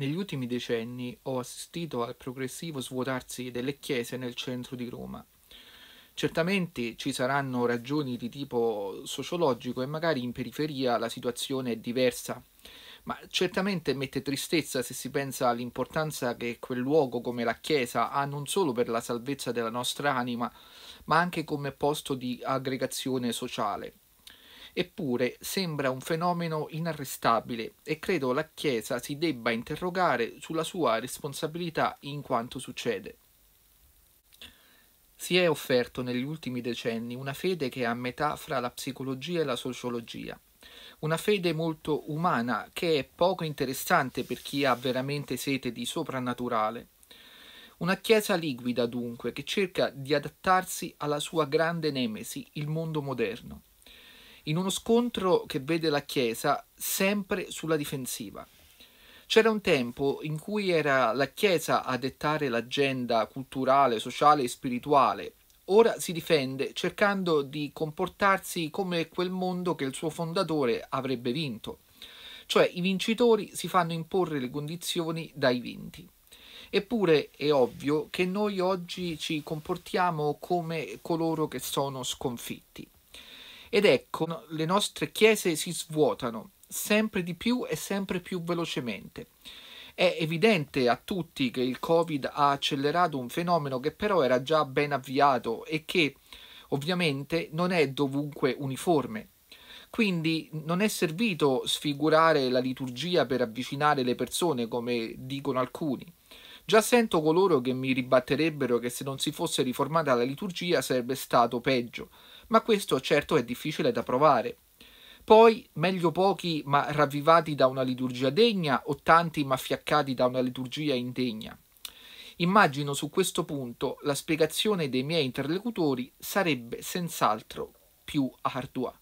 Negli ultimi decenni ho assistito al progressivo svuotarsi delle chiese nel centro di Roma. Certamente ci saranno ragioni di tipo sociologico e magari in periferia la situazione è diversa, ma certamente mette tristezza se si pensa all'importanza che quel luogo come la Chiesa ha non solo per la salvezza della nostra anima, ma anche come posto di aggregazione sociale. Eppure sembra un fenomeno inarrestabile e credo la Chiesa si debba interrogare sulla sua responsabilità in quanto succede. Si è offerto negli ultimi decenni una fede che è a metà fra la psicologia e la sociologia, una fede molto umana che è poco interessante per chi ha veramente sete di soprannaturale. Una chiesa liquida dunque che cerca di adattarsi alla sua grande nemesi, il mondo moderno in uno scontro che vede la Chiesa sempre sulla difensiva. C'era un tempo in cui era la Chiesa a dettare l'agenda culturale, sociale e spirituale. Ora si difende cercando di comportarsi come quel mondo che il suo fondatore avrebbe vinto. Cioè i vincitori si fanno imporre le condizioni dai vinti. Eppure è ovvio che noi oggi ci comportiamo come coloro che sono sconfitti. Ed ecco, le nostre chiese si svuotano sempre di più e sempre più velocemente. È evidente a tutti che il Covid ha accelerato un fenomeno che però era già ben avviato e che ovviamente non è dovunque uniforme. Quindi non è servito sfigurare la liturgia per avvicinare le persone, come dicono alcuni. Già sento coloro che mi ribatterebbero che se non si fosse riformata la liturgia sarebbe stato peggio, ma questo certo è difficile da provare. Poi, meglio pochi ma ravvivati da una liturgia degna o tanti ma fiaccati da una liturgia indegna. Immagino su questo punto la spiegazione dei miei interlocutori sarebbe senz'altro più ardua.